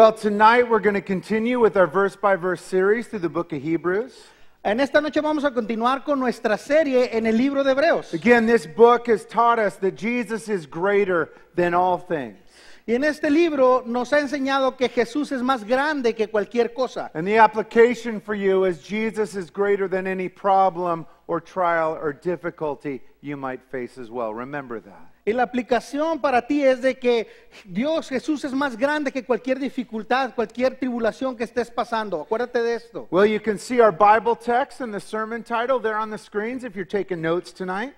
Well, tonight we're going to continue with our verse by verse series through the book of Hebrews. En esta noche vamos a continuar con nuestra serie en el libro de Hebreos. Again, this book has taught us that Jesus is greater than all things. Y en este libro nos ha enseñado que Jesús es más grande que cualquier cosa. And the application for you is Jesus is greater than any problem or trial or difficulty you might face as well. Remember that. Y la aplicación para ti es de que Dios Jesús es más grande que cualquier dificultad, cualquier tribulación que estés pasando. Acuérdate de esto. Well, you can see our Bible text and the sermon title there on the screens if you're taking notes tonight.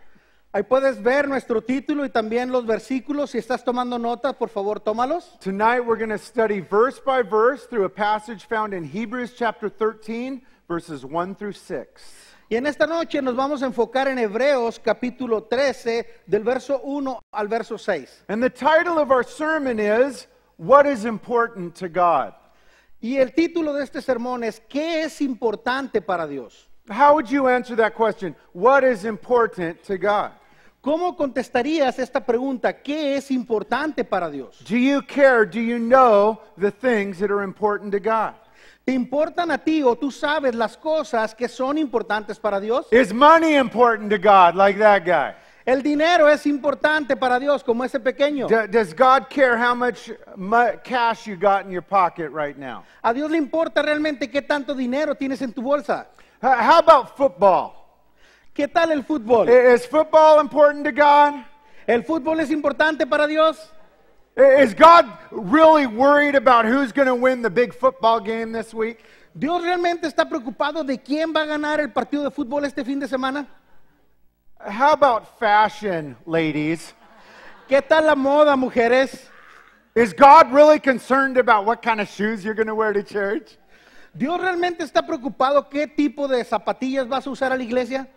Ahí puedes ver nuestro título y también los versículos. Si estás tomando notas, por favor, tómalos. Tonight we're going to study verse by verse through a passage found in Hebrews chapter 13, verses 1 through 6. Y en esta noche nos vamos a enfocar en Hebreos capítulo 13 del verso 1 al verso 6. And the title of our sermon is What is important to God? Y el título de este sermón es ¿Qué es importante para Dios? How would you answer that question? What is important to God? ¿Cómo contestarías esta pregunta? ¿Qué es importante para Dios? Do you care, do you know the things that are important to God? ¿Te importan a ti o tú sabes las cosas que son importantes para Dios? Is money important to God like that guy? El dinero es importante para Dios como ese pequeño. ¿A Dios le importa realmente qué tanto dinero tienes en tu bolsa? How about football? ¿Qué tal el fútbol? football important to God? ¿El fútbol es importante para Dios? Is God really worried about who's going to win the big football game this week? ¿Dios realmente está preocupado de quién va a ganar el partido de fútbol este fin de semana? How about fashion, ladies? ¿Qué tal la moda, mujeres? Is God really concerned about what kind of shoes you're going to wear to church? ¿Dios realmente está preocupado qué tipo de zapatillas vas a usar a la iglesia?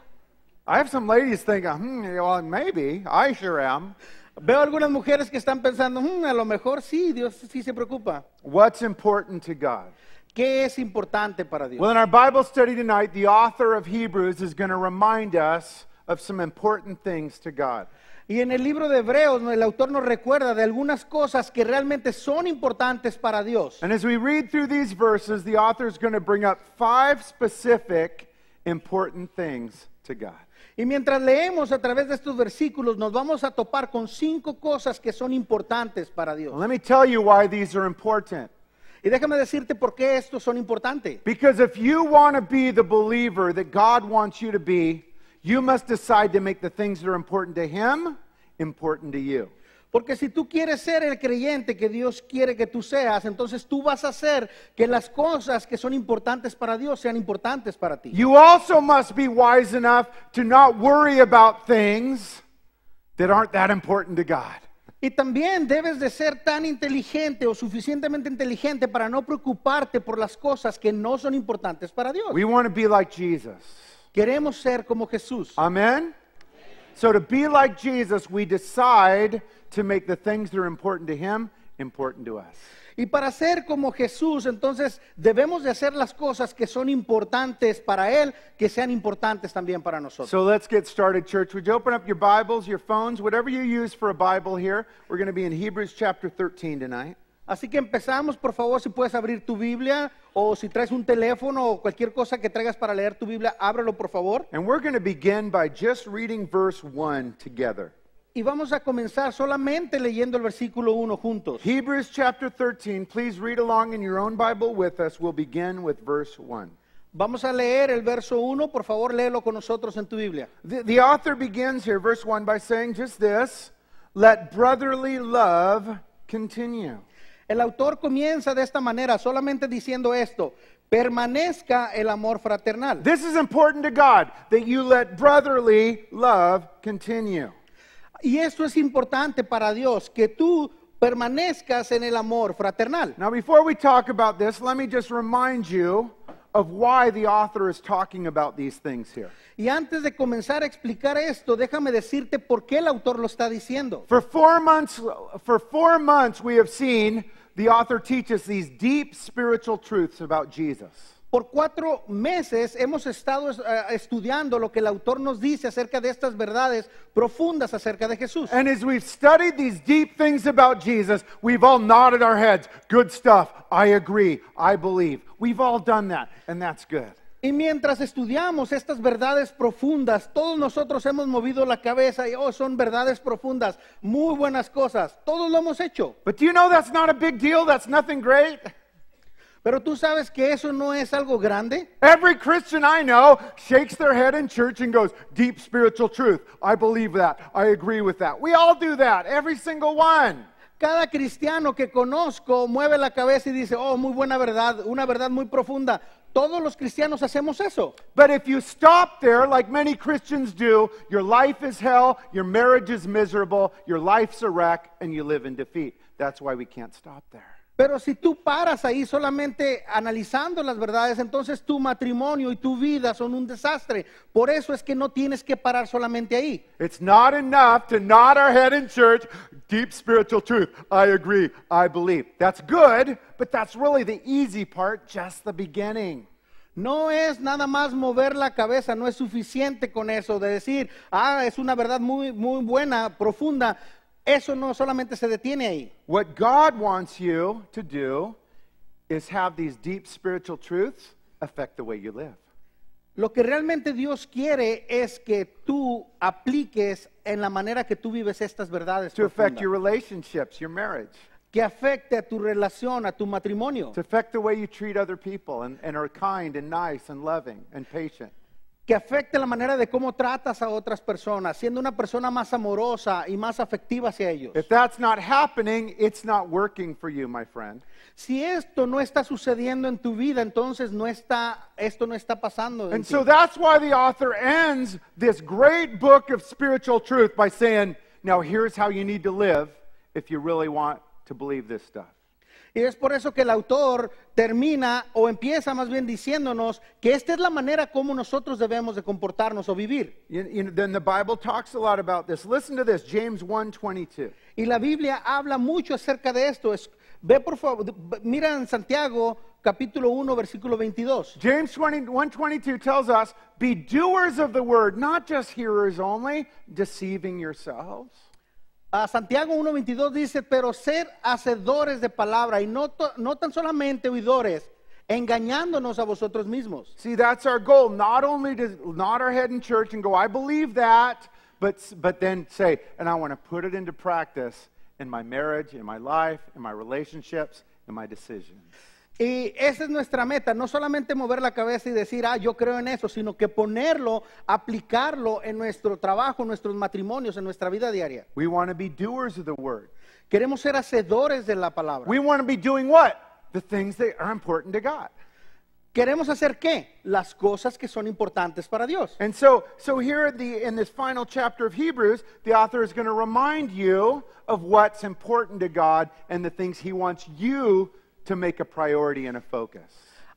I have some ladies thinking, hmm, well, maybe. I sure am. Veo algunas mujeres que están pensando, hmm, a lo mejor sí, Dios sí se preocupa. What's important to God? ¿Qué es importante para Dios? Well, in our Bible study tonight, the author of Hebrews is going to remind us of some important things to God. Y en el libro de Hebreos el autor nos recuerda de algunas cosas que realmente son importantes para Dios. And as we read through these verses, the author is going to bring up five specific important things to God. Y mientras leemos a través de estos versículos, nos vamos a topar con cinco cosas que son importantes para Dios. let me tell you why these are important. Y déjame decirte por qué estos son importantes. Because if you want to be the believer that God wants you to be, you must decide to make the things that are important to him important to you. Porque si tú quieres ser el creyente que Dios quiere que tú seas, entonces tú vas a hacer que las cosas que son importantes para Dios sean importantes para ti. You also must be wise enough to not worry about things that aren't that important to God. Y también debes de ser tan inteligente o suficientemente inteligente para no preocuparte por las cosas que no son importantes para Dios. We want to be like Jesus. Queremos ser como Jesús. ¿Amén? So to be like Jesus, we decide to make the things that are important to him important to us. Y para ser como Jesús, entonces debemos de hacer las cosas que son importantes para él, que sean importantes también para nosotros. So let's get started, church. Would you open up your Bibles, your phones, whatever you use for a Bible here? We're going to be in Hebrews chapter 13 tonight. Así que empezamos, por favor, si puedes abrir tu Biblia o si traes un teléfono o cualquier cosa que traigas para leer tu Biblia, ábrelo, por favor. And we're going to begin by just reading verse 1 together. Y vamos a comenzar solamente leyendo el versículo 1 juntos. Hebrews chapter 13, please read along in your own Bible with us. We'll begin with verse 1. Vamos a leer el verso 1, por favor, léelo con nosotros en tu Biblia. The, the author begins here, verse 1, by saying just this, let brotherly love continue. El autor comienza de esta manera, solamente diciendo esto, permanezca el amor fraternal. This is important to God, that you let brotherly love continue. Y esto es importante para Dios, que tú permanezcas en el amor fraternal. Now, before we talk about this, let me just remind you of why the author is talking about these things here. Y antes de comenzar a explicar esto, déjame decirte por qué el autor lo está diciendo. For four months, for four months, we have seen the author teaches these deep spiritual truths about Jesus. Por cuatro meses hemos estado eh, estudiando lo que el autor nos dice acerca de estas verdades profundas acerca de Jesús. And as we've studied these deep things about Jesus, we've all nodded our heads. Good stuff. I agree. I believe. We've all done that, and that's good. Y mientras estudiamos estas verdades profundas, todos nosotros hemos movido la cabeza y oh, son verdades profundas, muy buenas cosas. Todos lo hemos hecho. But do you know that's not a big deal? That's nothing great. Pero tú sabes que eso no es algo grande. Every Christian I know shakes their head in church and goes, Deep spiritual truth. I believe that. I agree with that. We all do that, every single one. Cada cristiano que conozco mueve la cabeza y dice, Oh, muy buena verdad, una verdad muy profunda. Todos los cristianos hacemos eso. But if you stop there, like many Christians do, your life is hell, your marriage is miserable, your life's a wreck, and you live in defeat. That's why we can't stop there. Pero si tú paras ahí solamente analizando las verdades, entonces tu matrimonio y tu vida son un desastre. Por eso es que no tienes que parar solamente ahí. It's not enough to nod our head in church, deep spiritual truth. I agree, I believe. That's good, but that's really the easy part, just the beginning. No es nada más mover la cabeza, no es suficiente con eso de decir, ah, es una verdad muy muy buena, profunda. Eso no solamente se detiene ahí. What God wants you to do is have these deep spiritual truths affect the way you live. Lo que realmente Dios quiere es que tú apliques en la manera que tú vives estas verdades. To affect your relationships, your marriage. Que afecte a tu relación, a tu matrimonio. To affect the way you treat other people and, and are kind and nice and loving and patient que afecte la manera de cómo tratas a otras personas, siendo una persona más amorosa y más afectiva hacia ellos. If that's not happening, it's not working for you, my friend. Si esto no está sucediendo en tu vida, entonces no está esto no está pasando. and so that's why the author ends this great book of spiritual truth by saying, now here's how you need to live if you really want to believe this stuff. Y es por eso que el autor termina o empieza más bien diciéndonos que esta es la manera como nosotros debemos de comportarnos o vivir. Y la Biblia habla mucho acerca de esto. ve por favor, mira en Santiago capítulo 1 versículo 22. James 1:22 tells us, "Be doers of the word, not just hearers only, deceiving yourselves." Uh, Santiago 1.22 dice, pero ser hacedores de palabra y no, to, no tan solamente oidores, engañándonos a vosotros mismos. See, that's our goal. Not only to nod our head in church and go, I believe that, but, but then say, and I want to put it into practice in my marriage, in my life, in my relationships, in my decisions. Y esa es nuestra meta, no solamente mover la cabeza y decir, ah, yo creo en eso, sino que ponerlo, aplicarlo en nuestro trabajo, en nuestros matrimonios, en nuestra vida diaria. We want to be doers of the word. Queremos ser hacedores de la palabra. We want to be doing what? The things that are important to God. Queremos hacer qué? Las cosas que son importantes para Dios. And so, so here the, in this final chapter of Hebrews, the author is going to remind you of what's important to God and the things he wants you to to make a priority and a focus.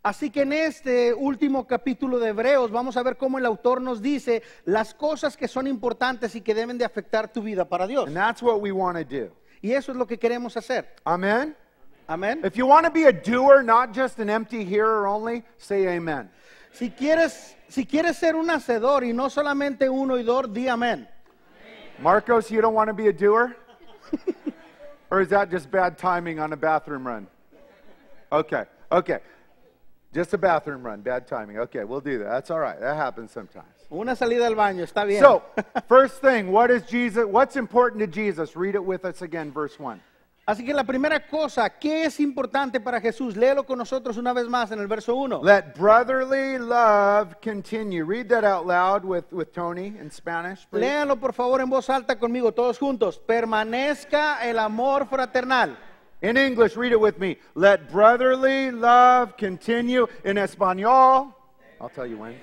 Así que en este último capítulo de Hebreos vamos a ver cómo el autor nos dice las cosas que son importantes y que deben de afectar tu vida para Dios. And that's what we want to do. Y eso es lo que queremos hacer. Amen. Amen. If you want to be a doer, not just an empty hearer only, say amen. Si quieres, si quieres ser un hacedor y no solamente un oidor, di amén. Marcos, you don't want to be a doer? or is that just bad timing on a bathroom run? okay, okay. Just a bathroom run, bad timing. Okay, we'll do that. That's all right. That happens sometimes. Una salida al baño, está bien. So, first thing, what is Jesus? What's important to Jesus? Read it with us again, verse 1. Así que la primera cosa, ¿qué es importante para Jesús? Léelo con nosotros una vez más en el verso 1. Let brotherly love continue. Read that out loud with, with Tony in Spanish. Please. Léalo por favor en voz alta conmigo, todos juntos. Permanezca el amor fraternal. In English, read it with me. Let brotherly love continue. In Espanol, I'll tell you when.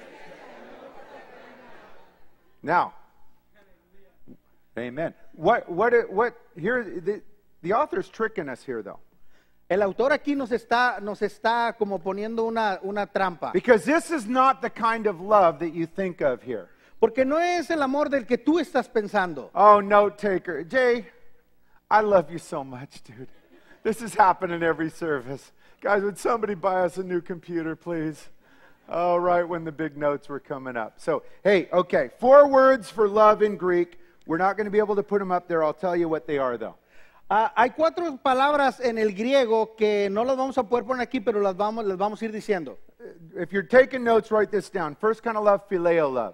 Now, amen. What, what, what, here, the, the author's tricking us here, though. El autor aquí nos está, nos está como poniendo una, una trampa. Because this is not the kind of love that you think of here. Porque no es el amor del que tú estás pensando. Oh, note taker. Jay, I love you so much, dude. This is happening every service. Guys, would somebody buy us a new computer, please? All right, when the big notes were coming up. So, hey, okay, four words for love in Greek. We're not going to be able to put them up there. I'll tell you what they are, though. Uh, hay cuatro palabras en el griego que no las vamos a poder poner aquí, pero las vamos, las vamos a ir diciendo. If you're taking notes, write this down. First kind of love, phileo love.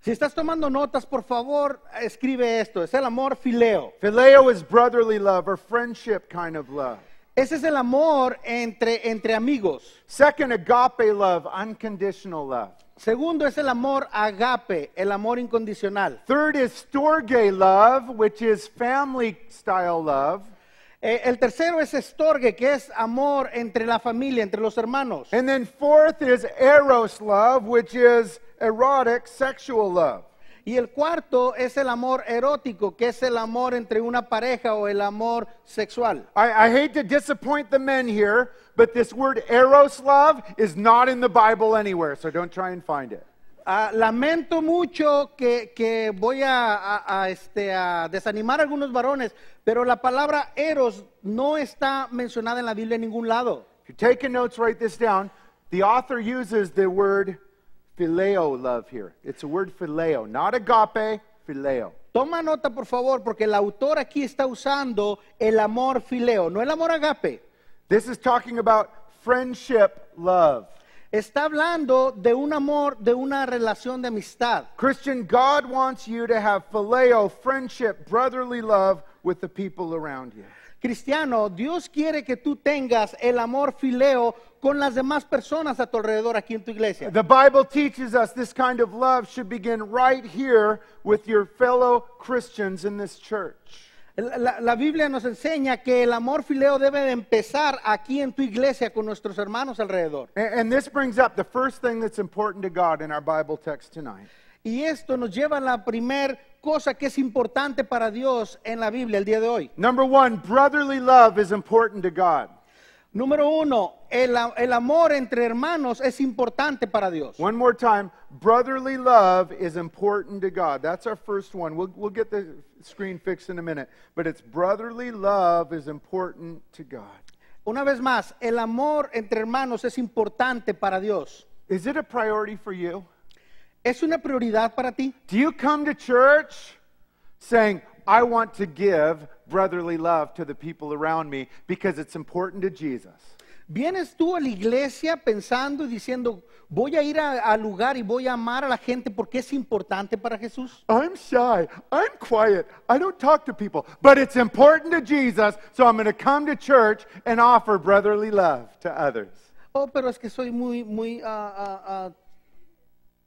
Si estás tomando notas, por favor, escribe esto. Es el amor fileo. Phileo is brotherly love or friendship kind of love. Ese es el amor entre, entre amigos. Second, agape love, unconditional love. Segundo es el amor agape, el amor incondicional. Third is storge love, which is family style love. Eh, el tercero es estorge, que es amor entre la familia, entre los hermanos. And then fourth is eros love, which is erotic sexual love. Y el cuarto es el amor erótico, que es el amor entre una pareja o el amor sexual. I, I, hate to disappoint the men here, but this word eros love is not in the Bible anywhere, so don't try and find it. Uh, lamento mucho que, que voy a, a, a, este, a desanimar a algunos varones, pero la palabra eros no está mencionada en la Biblia en ningún lado. If you're taking notes, write this down. The author uses the word Phileo love here. It's a word phileo, not agape, phileo. Toma nota, por favor, porque el autor aquí está usando el amor phileo, no el amor agape. This is talking about friendship love. Está hablando de un amor, de una relación de amistad. Christian, God wants you to have phileo, friendship, brotherly love with the people around you. Cristiano, Dios quiere que tú tengas el amor fileo con las demás personas a tu alrededor aquí en tu iglesia. The Bible teaches us this kind of love should begin right here with your fellow Christians in this church. La, la, Biblia nos enseña que el amor fileo debe de empezar aquí en tu iglesia con nuestros hermanos alrededor. And, and this brings up the first thing that's important to God in our Bible text tonight. Y esto nos lleva a la primera cosa que es importante para Dios en la Biblia el día de hoy. Number one, brotherly love is important to God. Número uno, el, el amor entre hermanos es importante para Dios. One more time, brotherly love is important to God. That's our first one. We'll, we'll get the screen fixed in a minute. But it's brotherly love is important to God. Una vez más, el amor entre hermanos es importante para Dios. Is it a priority for you? ¿Es una prioridad para ti? Do you come to church saying, I want to give brotherly love to the people around me because it's important to Jesus? ¿Vienes tú a la iglesia pensando y diciendo, voy a ir al lugar y voy a amar a la gente porque es importante para Jesús? I'm shy, I'm quiet, I don't talk to people, but it's important to Jesus, so I'm going to come to church and offer brotherly love to others. Oh, pero es que soy muy, muy uh, uh, uh,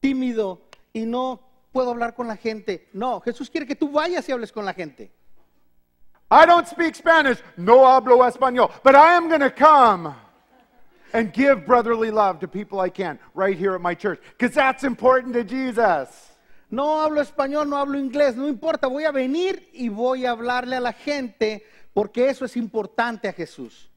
tímido y no puedo hablar con la gente. No, Jesús quiere que tú vayas y hables con la gente. I don't speak Spanish. No hablo español. But I am going to come and give brotherly love to people I can right here at my church because that's important to Jesus. No hablo español, no hablo inglés, no importa. Voy a venir y voy a hablarle a la gente porque eso es importante a Jesús.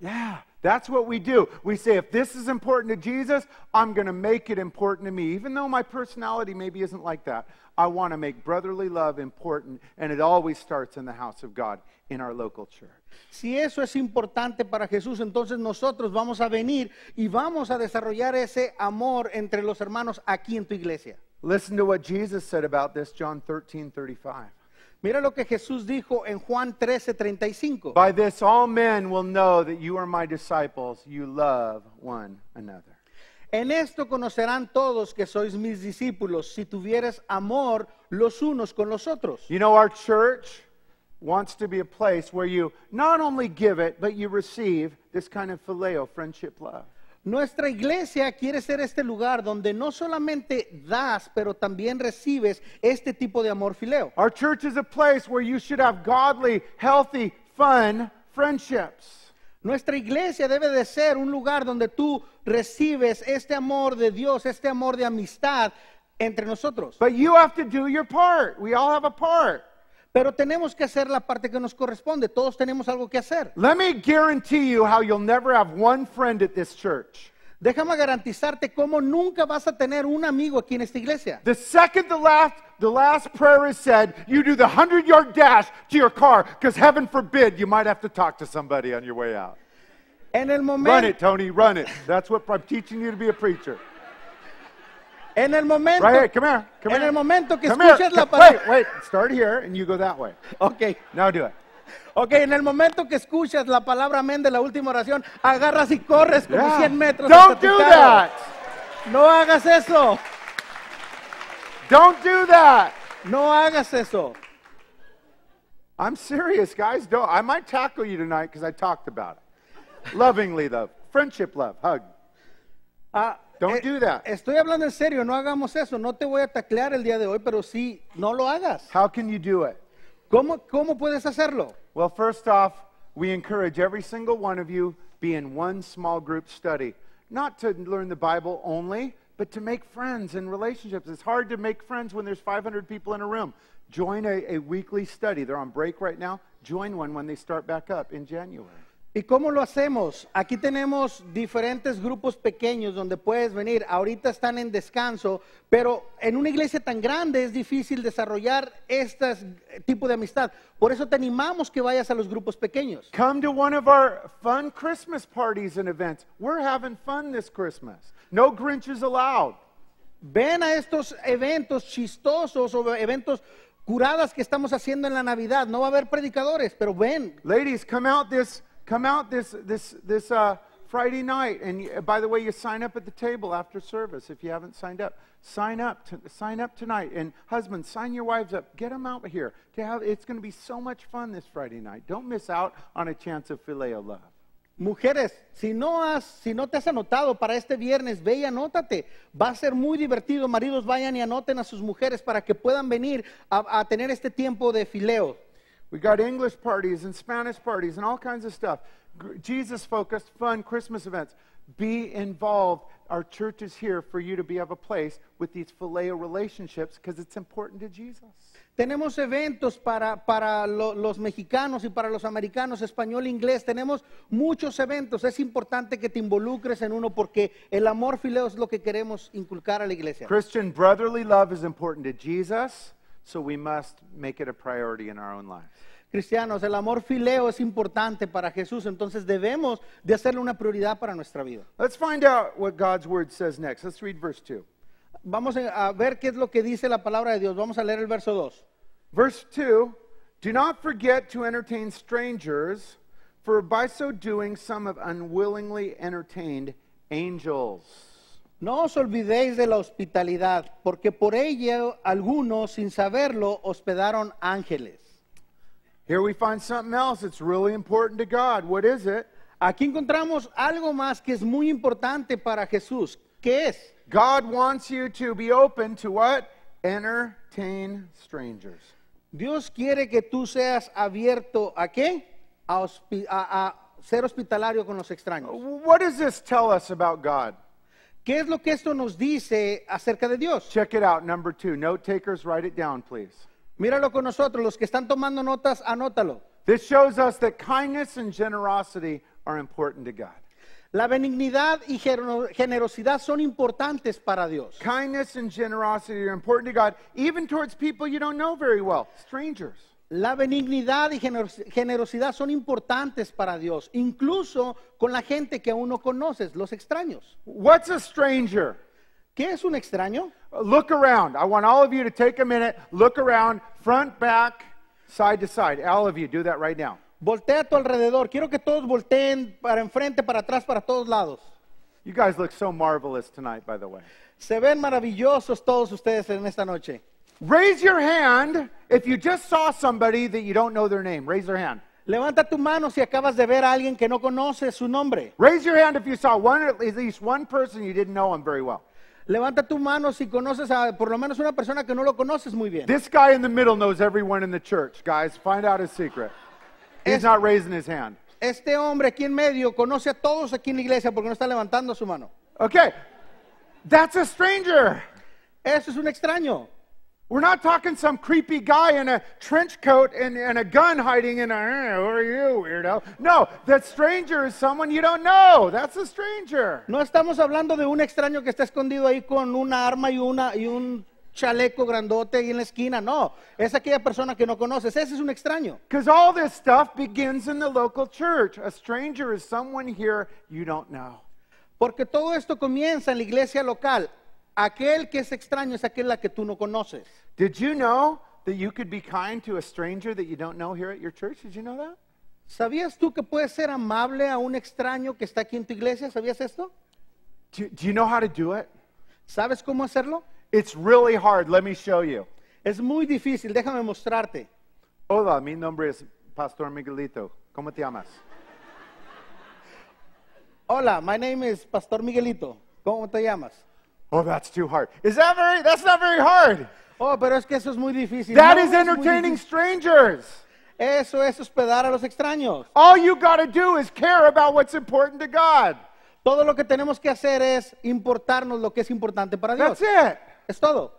Yeah. That's what we do. We say, if this is important to Jesus, I'm going to make it important to me. Even though my personality maybe isn't like that, I want to make brotherly love important, and it always starts in the house of God, in our local church. Si eso es importante para Jesús, entonces nosotros vamos a venir y vamos a desarrollar ese amor entre los hermanos aquí en tu iglesia. Listen to what Jesus said about this, John 13 35. Mira lo que Jesús dijo en Juan 13:35. By this all men will know that you are my disciples, you love one another. En esto conocerán todos que sois mis discípulos si tuvieres amor los unos con los otros. You know our church wants to be a place where you not only give it but you receive this kind of phileo friendship love. Nuestra iglesia quiere ser este lugar donde no solamente das, pero también recibes este tipo de amor fileo. Nuestra iglesia debe de ser un lugar donde tú recibes este amor de Dios, este amor de amistad entre nosotros. you have to do your part. We all have a part. Pero tenemos que hacer la parte que nos corresponde. Todos tenemos algo que hacer. Let me guarantee you how you'll never have one friend at this church. Déjame garantizarte cómo nunca vas a tener un amigo aquí en esta iglesia. The second the last the last prayer is said, you do the 100-yard dash to your car because heaven forbid you might have to talk to somebody on your way out. En el momento Run it, Tony, run it. That's what I'm teaching you to be a preacher. En el momento. Right here, come here. Come en here. el momento que come escuches here. la palabra. Wait, wait. Start here and you go that way. Okay. Now do it. Ok, en el momento que escuchas la palabra amén de la última oración, agarras y corres como yeah. 100 metros. Don't hasta do carro. that. No hagas eso. Don't do that. No hagas eso. I'm serious, guys. Don't. I might tackle you tonight because I talked about it. Lovingly, though. Friendship love. Hug. Uh, don't eh, do that. Estoy hablando en serio, no hagamos eso. No te voy a taclear el día de hoy, pero sí, no lo hagas. How can you do it? ¿Cómo, cómo puedes hacerlo? Well, first off, we encourage every single one of you be in one small group study, not to learn the Bible only, but to make friends and relationships. It's hard to make friends when there's 500 people in a room. Join a, a weekly study. They're on break right now. Join one when they start back up in January. ¿Y cómo lo hacemos? Aquí tenemos diferentes grupos pequeños donde puedes venir. Ahorita están en descanso, pero en una iglesia tan grande es difícil desarrollar este tipo de amistad. Por eso te animamos que vayas a los grupos pequeños. Ven a estos eventos chistosos o eventos curadas que estamos haciendo en la Navidad. No va a haber predicadores, pero ven. Ladies, come out this Come out this, this, this uh, Friday night. And you, uh, by the way, you sign up at the table after service if you haven't signed up. Sign up, to, sign up tonight. And husbands, sign your wives up. Get them out here. To have, it's going to be so much fun this Friday night. Don't miss out on a chance of filial love. Mujeres, si no, has, si no te has anotado para este viernes, ve y anótate. Va a ser muy divertido. Maridos, vayan y anoten a sus mujeres para que puedan venir a, a tener este tiempo de fileo. We got English parties and Spanish parties and all kinds of stuff. Jesus focused, fun Christmas events. Be involved. Our church is here for you to be of a place with these phileo relationships because it's important to Jesus. Tenemos eventos para, para lo, los mexicanos y para los americanos, español, e inglés. Tenemos muchos eventos. Es importante que te involucres en uno porque el amor fileo es lo que queremos inculcar a la iglesia. Christian brotherly love is important to Jesus. So we must make it a priority in our own lives. Cristianos, el amor fileo es importante para Jesús, entonces debemos de hacerle una prioridad para nuestra vida. Let's find out what God's word says next. Let's read verse 2. Vamos a ver qué es lo que dice la palabra de Dios. Vamos a leer el verso 2. Verse 2, do not forget to entertain strangers, for by so doing some have unwillingly entertained angels. No os olvidéis de la hospitalidad, porque por ella algunos, sin saberlo, hospedaron ángeles. Here we find something else really important to God. What is it? Aquí encontramos algo más que es muy importante para Jesús. ¿Qué es? God wants you to be open to what? Entertain strangers. Dios quiere que tú seas abierto a qué? A, a ser hospitalario con los extraños. What does this tell us about God? ¿Qué es lo que esto nos dice acerca de Dios? Check it out, number two. Note takers, write it down, please. Míralo con nosotros, los que están tomando notas, anótalo. This shows us that kindness and generosity are important to God. La benignidad y generosidad son importantes para Dios. Kindness and generosity are important to God, even towards people you don't know very well, strangers. La benignidad y generosidad son importantes para Dios, incluso con la gente que aún no conoces, los extraños. What's a stranger? ¿Qué es un extraño? Uh, look around. I want all of you to take a minute, look around, front, back, side to side. All of you do that right now. Voltea a tu alrededor. Quiero que todos volteen para enfrente, para atrás, para todos lados. You guys look so marvelous tonight, by the way. Se ven maravillosos todos ustedes en esta noche. Raise your hand if you just saw somebody that you don't know their name. Raise your hand. Levanta tu mano si acabas de ver a alguien que no conoce su nombre. Raise your hand if you saw one at least one person you didn't know him very well. Levanta tu mano si conoces a por lo menos una persona que no lo conoces muy bien. This guy in the middle knows everyone in the church, guys. Find out his secret. He's este, not raising his hand. Este hombre aquí en medio conoce a todos aquí en la iglesia porque no está levantando su mano. Okay. That's a stranger. Eso es un extraño. We're not talking some creepy guy in a trench coat and, and a gun hiding in a, eh, who are you, weirdo? No, that stranger is someone you don't know. That's a stranger. No estamos hablando de un extraño que está escondido ahí con una arma y, una, y un chaleco grandote y en la esquina. No, es aquella persona que no conoces. Ese es un extraño. Because all this stuff begins in the local church. A stranger is someone here you don't know. Porque todo esto comienza en la iglesia local. Aquel que es extraño es aquel que tú no conoces. Did you know that you could be kind to a stranger that you don't know here at your church? Did you know that? ¿Sabías tú que puedes ser amable a un extraño que está aquí en tu iglesia? ¿Sabías esto? you know how to do it? ¿Sabes cómo hacerlo? It's really hard. Let me show you. Es muy difícil. Déjame mostrarte. Hola, mi nombre es Pastor Miguelito. ¿Cómo te llamas? Hola, my name is Pastor Miguelito. ¿Cómo te llamas? Oh, that's too hard. Is that very, that's not very hard. Oh, pero es que eso es muy difícil. That no, is entertaining strangers. Eso es hospedar a los extraños. All you got to do is care about what's important to God. Todo lo que tenemos que hacer es importarnos lo que es importante para Dios. That's it. Es todo.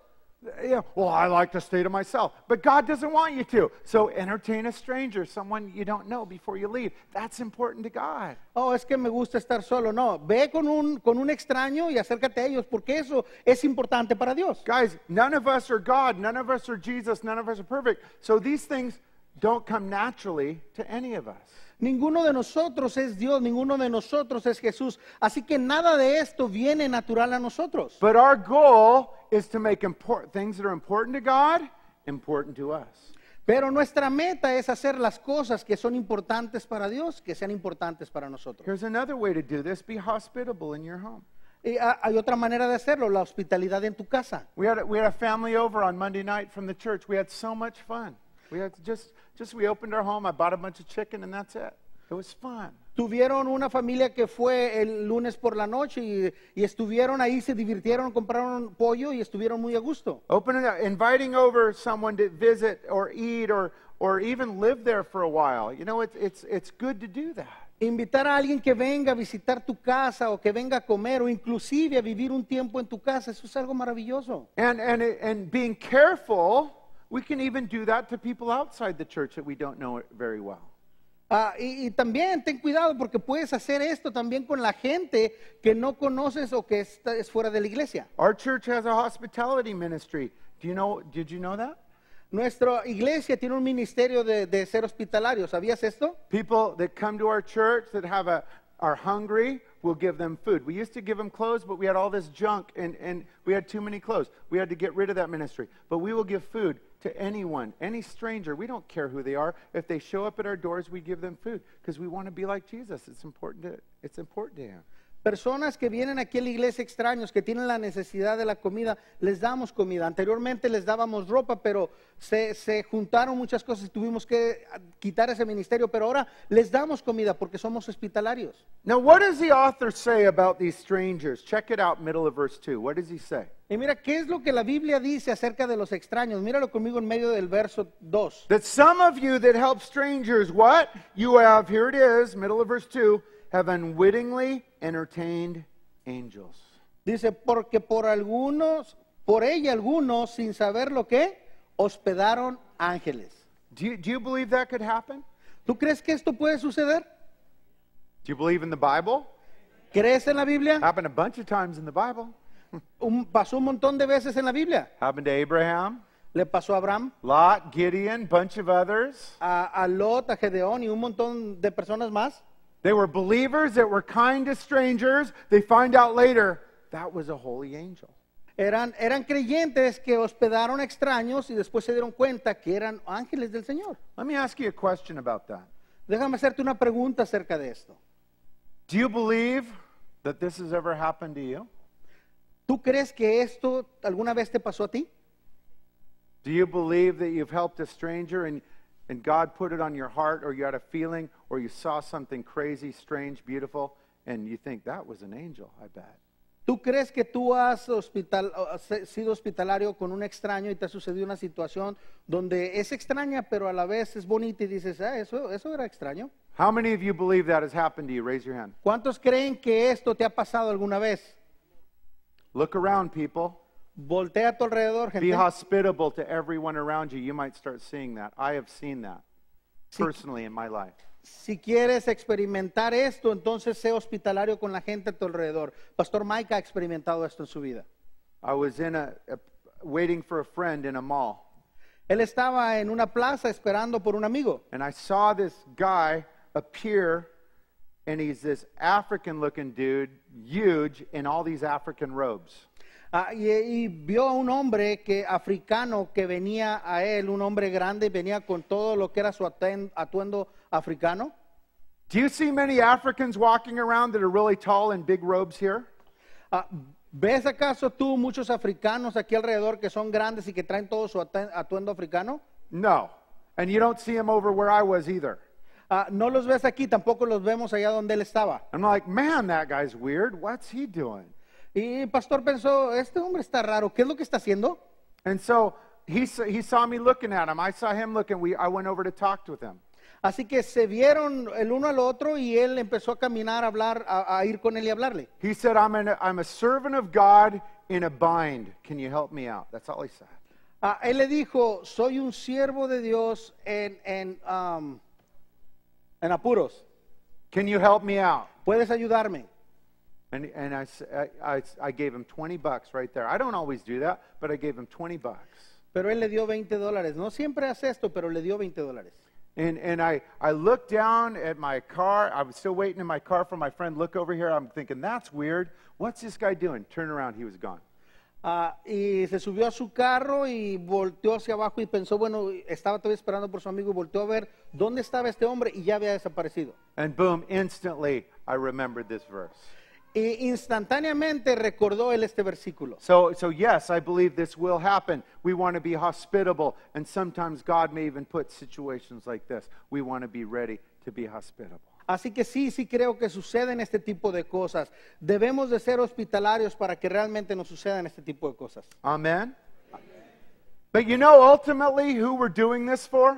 Yeah, well, I like to stay to myself. But God doesn't want you to. So entertain a stranger, someone you don't know before you leave. That's important to God. Oh, es que me gusta estar solo. No, ve con un, con un extraño y acércate a ellos porque eso es importante para Dios. Guys, none of us are God, none of us are Jesus, none of us are perfect. So these things don't come naturally to any of us. Ninguno de nosotros es Dios, ninguno de nosotros es Jesús. Así que nada de esto viene natural a nosotros. But our goal is to make important things that are important to God important to us. Pero nuestra meta es hacer las cosas que son importantes para Dios, que sean importantes para nosotros. Here's another way to do this: be hospitable in your home. Y ah, hay otra manera de hacerlo, la hospitalidad en tu casa. We had a, we had a family over on Monday night from the church. We had so much fun. We had just just we opened our home. I bought a bunch of chicken, and that's it. It was fun. Tuvieron una familia que fue el lunes por la noche y, y estuvieron ahí, se divirtieron, compraron pollo y estuvieron muy a gusto. up, inviting over someone to visit or eat or, or even live there for a while. You know, it's, it's, it's good to do that. Invitar a alguien que venga a visitar tu casa o que venga a comer o inclusive a vivir un tiempo en tu casa, eso es algo maravilloso. And, and, and being careful, we can even do that to people outside the church that we don't know very well. Ah, y, y, también ten cuidado porque puedes hacer esto también con la gente que no conoces o que está, es fuera de la iglesia. Our church has a hospitality ministry. Do you know, did you know that? Nuestra iglesia tiene un ministerio de, de ser hospitalario. ¿Sabías esto? People that come to our church that have a, are hungry we'll give them food. We used to give them clothes, but we had all this junk and, and we had too many clothes. We had to get rid of that ministry. But we will give food to anyone, any stranger. We don't care who they are. If they show up at our doors, we give them food because we want to be like Jesus. It's important to, it's important to him. Personas que vienen aquí a la iglesia extraños, que tienen la necesidad de la comida, les damos comida. Anteriormente les dábamos ropa, pero se, se, juntaron muchas cosas y tuvimos que quitar ese ministerio. Pero ahora les damos comida porque somos hospitalarios. Now, what does the author say about these strangers? Check it out, middle of verse 2. What does he say? Y mira, ¿qué es lo que la Biblia dice acerca de los extraños? Míralo conmigo en medio del verso 2. That some of you that help strangers, what? You have, here it is, middle of verse 2. have unwittingly entertained angels. Dice, porque por algunos, por ella algunos, sin saber lo que, hospedaron ángeles. Do you, do you believe that could happen? ¿Tú crees que esto puede suceder? Do you believe in the Bible? ¿Crees en la Biblia? Happened a bunch of times in the Bible. Un, pasó un montón de veces en la Biblia. Happened to Abraham. Le pasó a Abraham. Lot, Gideon, bunch of others. A, a Lot, a Gedeón y un montón de personas más. They were believers that were kind to strangers. They find out later that was a holy angel. Eran, eran creyentes que hospedaron extraños y después se dieron cuenta que eran ángeles del Señor. Let me ask you a question about that. Déjame hacerte una pregunta acerca de esto. Do you believe that this has ever happened to you? ¿Tú crees que esto alguna vez te pasó a ti? Do you believe that you've helped a stranger and and God put it on your heart, or you had a feeling, or you saw something crazy, strange, beautiful, and you think that was an angel, I bet. ¿Tú crees que tú has hospital, uh, sido hospitalario con un extraño y te ha sucedido una situación donde es extraña, pero a la vez es bonita y dices, ah, eso, eso era extraño? How many of you believe that has happened to you? Raise your hand. ¿Cuántos creen que esto te ha pasado alguna vez? Look around, people. Voltea a tu alrededor, gente. Be hospitable to everyone around you. You might start seeing that. I have seen that si, personally in my life. Si quieres experimentar esto, entonces sé hospitalario con la gente a tu alrededor. Pastor Mike ha experimentado esto en su vida. I was in a, a waiting for a friend in a mall. Él estaba en una plaza esperando por un amigo. And I saw this guy appear and he's this African looking dude, huge in all these African robes. Ah, y, vio a un hombre que, africano que venía a él, un hombre grande, y venía con todo lo que era su atuendo africano. Do you see many Africans walking around that are really tall big robes here? Ah, ¿Ves acaso tú muchos africanos aquí alrededor que son grandes y que traen todo su atuendo africano? No. And you don't see em over where I was either. Ah, no los ves aquí, tampoco los vemos allá donde él estaba. I'm like, man, that guy's weird. What's he doing? Y pastor pensó, este hombre está raro, ¿qué es lo que está haciendo? Así que se vieron el uno al otro y él empezó a caminar, a hablar, a, ir con él y hablarle. He a servant él le dijo, soy un siervo de Dios en, en, um, apuros. Can help me ¿Puedes ayudarme? And, and I, I, I gave him 20 bucks right there. I don't always do that, but I gave him 20 bucks. Pero él le dio 20 dólares. No siempre hace esto, pero le dio 20 dólares. And, and I, I looked down at my car. I was still waiting in my car for my friend. Look over here. I'm thinking, that's weird. What's this guy doing? Turn around. He was gone. Ah, y se subió a su carro y volteó hacia abajo y pensó, bueno, estaba todavía esperando por su amigo y volteó a ver dónde estaba este hombre y ya había desaparecido. And boom, instantly I remembered this verse instantáneamente recordó él este versículo. So, so yes, I believe this will happen. We want to be hospitable, and sometimes God may even put situations like this. We want to be ready to be hospitable. Así que sí, sí creo que suceden este tipo de cosas. Debemos de ser hospitalarios para que realmente nos sucedan este tipo de cosas. Amen. But you know ultimately who we're doing this for?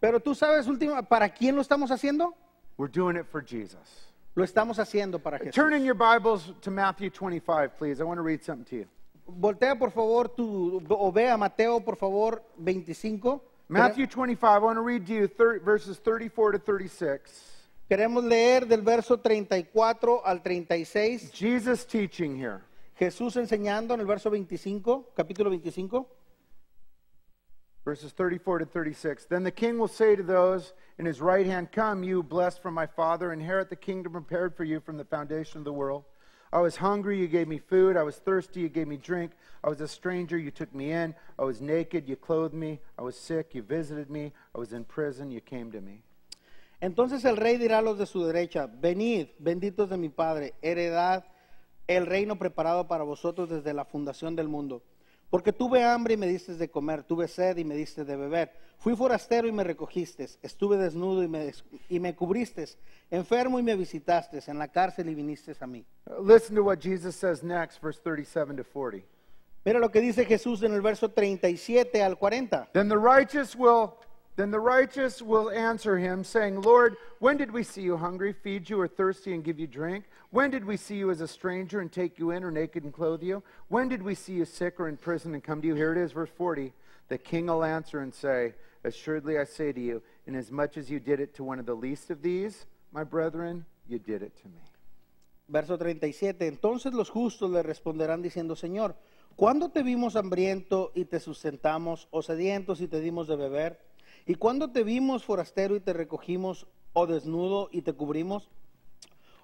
Pero tú sabes última, para quién lo estamos haciendo? We're doing it for Jesus. Lo estamos haciendo para Jesús. Turn in your Bibles to Matthew 25, please. I want to read something to you. Voltea por favor tu o vea Mateo por favor 25. Matthew 25, I want to read to you verses 34 to 36. Queremos leer del verso 34 al 36. Jesus teaching here. Jesús enseñando en el verso 25, capítulo 25. verses 34 to 36. Then the king will say to those in his right hand, Come, you blessed from my father, inherit the kingdom prepared for you from the foundation of the world. I was hungry, you gave me food. I was thirsty, you gave me drink. I was a stranger, you took me in. I was naked, you clothed me. I was sick, you visited me. I was in prison, you came to me. Entonces el rey dirá a los de su derecha, venid, benditos de mi Padre, heredad el reino preparado para vosotros desde la fundación del mundo Porque tuve hambre y me diste de comer, tuve sed y me diste de beber, fui forastero y me recogiste, estuve desnudo y me, y me cubriste, enfermo y me visitaste, en la cárcel y viniste a mí. Listen to what Jesus says next, verse 37 to 40. Mira lo que dice Jesús en el verso 37 al 40. Then the righteous will Then the righteous will answer him, saying, Lord, when did we see you hungry, feed you, or thirsty, and give you drink? When did we see you as a stranger and take you in, or naked and clothe you? When did we see you sick or in prison and come to you? Here it is, verse 40. The king will answer and say, Assuredly I say to you, inasmuch as you did it to one of the least of these, my brethren, you did it to me. Verso 37. Entonces los justos le responderán diciendo, Señor, ¿cuándo te vimos hambriento y te sustentamos, o sedientos y te dimos de beber? ¿Y cuando te vimos forastero y te recogimos, o desnudo y te cubrimos?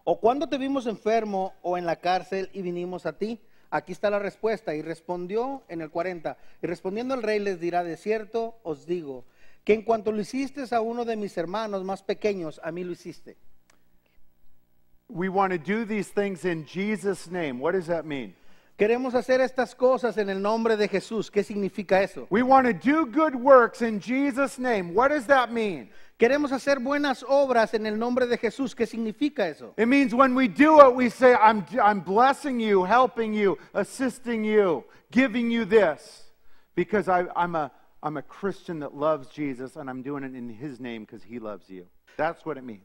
¿O cuando te vimos enfermo o en la cárcel y vinimos a ti? Aquí está la respuesta. Y respondió en el 40. Y respondiendo el rey les dirá, de cierto os digo, que en cuanto lo hiciste a uno de mis hermanos más pequeños, a mí lo hiciste. We want to do these things in Jesus' name. What does that mean? Queremos hacer estas cosas en el nombre de Jesús. ¿Qué significa eso? We want to do good works in Jesus' name. What does that mean? Queremos hacer buenas obras en el nombre de Jesús. ¿Qué significa eso? It means when we do it, we say, I'm, I'm blessing you, helping you, assisting you, giving you this, because I, I'm, a, I'm a Christian that loves Jesus and I'm doing it in His name because He loves you. That's what it means.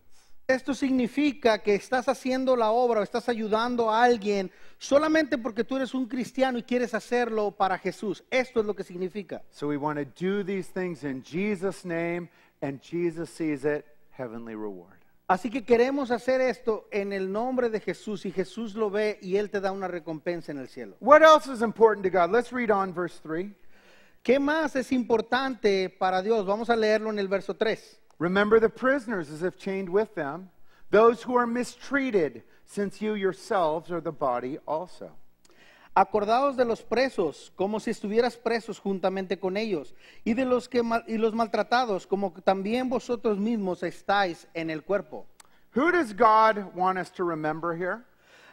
Esto significa que estás haciendo la obra o estás ayudando a alguien solamente porque tú eres un cristiano y quieres hacerlo para Jesús. Esto es lo que significa. Así que queremos hacer esto en el nombre de Jesús y Jesús lo ve y él te da una recompensa en el cielo. ¿Qué más es importante para Dios? Vamos a leerlo en el verso 3. Remember the prisoners as if chained with them, those who are mistreated, since you yourselves are the body also. Acordaos de los presos, como si estuvieras presos juntamente con ellos, y de los, que mal, y los maltratados, como también vosotros mismos estáis en el cuerpo. Who does God want us to remember here?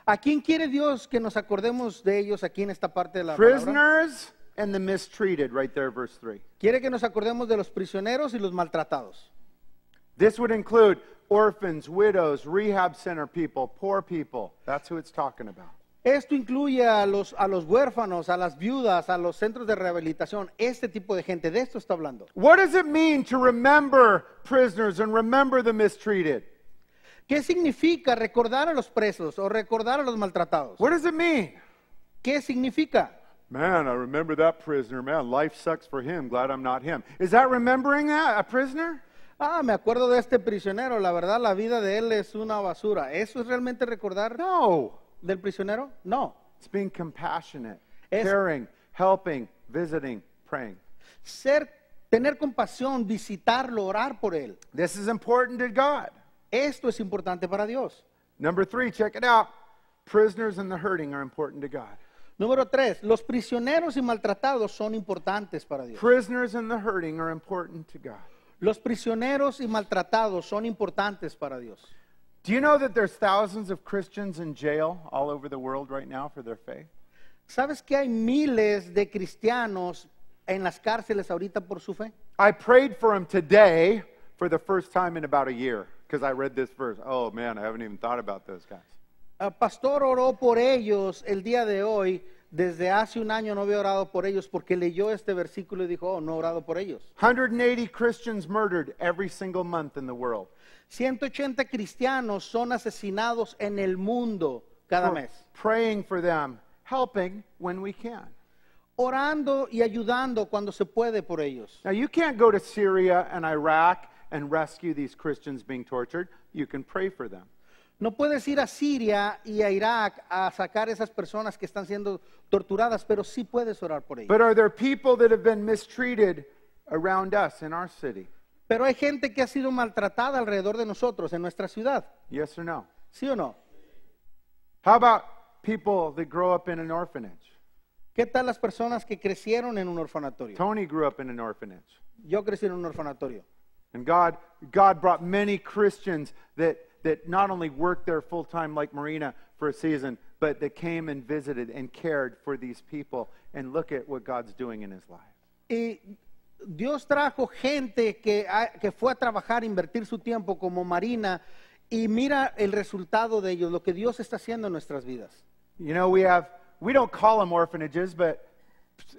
¿A quién quiere Dios que nos acordemos de ellos aquí en esta parte de la Prisoners palabra? and the mistreated, right there, verse 3. Quiere que nos acordemos de los prisioneros y los maltratados. This would include orphans, widows, rehab center people, poor people. That's who it's talking about. Esto incluye a los, a los huérfanos, a las viudas, a los centros de rehabilitación, este tipo de gente, de esto está hablando. What does it mean to remember prisoners and remember the mistreated? ¿Qué significa recordar a los presos o recordar a los maltratados? What does it mean? ¿Qué significa? Man, I remember that prisoner. Man, life sucks for him. Glad I'm not him. Is that remembering that, a prisoner? ah, me acuerdo de este prisionero, la verdad la vida de él es una basura. ¿Eso es realmente recordar? No. ¿Del prisionero? No. It's being compassionate, caring, helping, visiting, praying. Ser, tener compasión, visitarlo, orar por él. This is important to God. Esto es importante para Dios. Number three, check it out. Prisoners and the hurting are important to God. Número tres, los prisioneros y maltratados son importantes para Dios. Prisoners and the hurting are important to God. Los prisioneros y maltratados son importantes para Dios. Do you know that there's thousands of Christians in jail all over the world right now for their faith? ¿Sabes que hay miles de cristianos en las cárceles ahorita por su fe? I prayed for them today for the first time in about a year because I read this verse. Oh man, I haven't even thought about those guys. El Pastor oró por ellos el día de hoy Desde hace un año no había orado por ellos porque leyó este versículo y dijo, oh, no he orado por ellos. 180 Christians murdered every single month in the world. 180 cristianos son asesinados en el mundo cada mes. Praying for them, helping when we can. Orando y ayudando cuando se puede por ellos. Now you can't go to Syria and Iraq and rescue these Christians being tortured. You can pray for them. No puedes ir a Siria y a Irak a sacar esas personas que están siendo torturadas, pero sí puedes orar por ellos. Pero hay gente que ha sido maltratada alrededor de nosotros en nuestra ciudad. ¿Sí o no? ¿Qué tal las personas que crecieron en un orfanatorio? Tony grew up in an orphanage. Yo crecí en un orfanatorio. And God brought many Christians that that not only worked there full time like Marina for a season, but that came and visited and cared for these people. And look at what God's doing in his life. Y Dios trajo gente que, que fue a trabajar, invertir su tiempo como Marina, y mira el resultado de ellos, lo que Dios está haciendo en nuestras vidas. You know, we have, we don't call them orphanages, but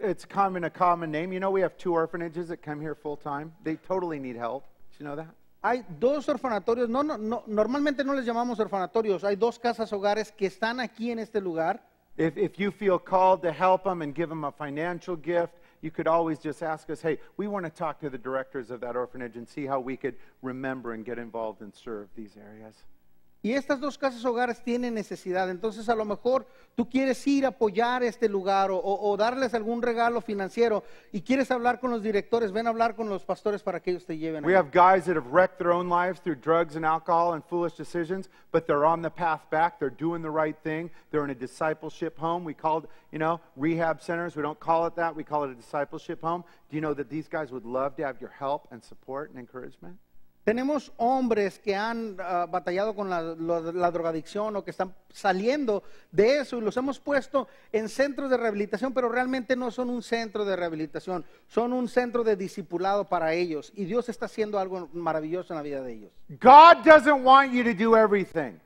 it's common, a common name. You know, we have two orphanages that come here full time. They totally need help. Did you know that? Hay dos orfanatorios, no, no, no, normalmente no les llamamos orfanatorios, hay dos casas hogares que están aquí en este lugar. If, if you feel called to help them and give them a financial gift, you could always just ask us, hey, we want to talk to the directors of that orphanage and see how we could remember and get involved and serve these areas. Y estas dos casas hogares tienen necesidad. Entonces a lo mejor tú quieres ir a apoyar este lugar o, o, o, darles algún regalo financiero y quieres hablar con los directores, ven a hablar con los pastores para que ellos te lleven. We have guys that have wrecked their own lives through drugs and alcohol and foolish decisions, but they're on the path back. They're doing the right thing. They're in a discipleship home. We called, you know, rehab centers. We don't call it that. We call it a discipleship home. Do you know that these guys would love to have your help and support and encouragement? Tenemos hombres que han ah, batallado con la, drogadicción o que están saliendo de eso y los hemos puesto en centros de rehabilitación, pero realmente no son un centro de rehabilitación, son un centro de discipulado para ellos y Dios está haciendo algo maravilloso en la vida de ellos. God doesn't want you to do everything.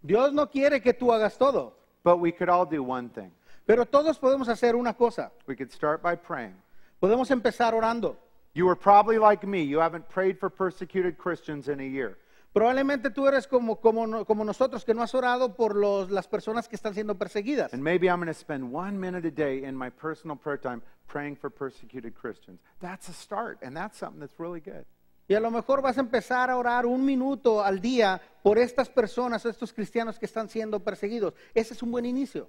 Dios no quiere que tú hagas todo. But we could all do one thing. Pero todos podemos hacer una cosa. We could start by praying. Podemos empezar orando. You are probably like me. You haven't prayed for persecuted Christians in a year. Probablemente tú eres como, como, como nosotros que no has orado por los, las personas que están siendo perseguidas. And maybe I'm going to spend one minute a day in my personal prayer time praying for persecuted Christians. That's a start, and that's something that's really good. Y a lo mejor vas a empezar a orar un minuto al día por estas personas, estos cristianos que están siendo perseguidos. Ese es un buen inicio.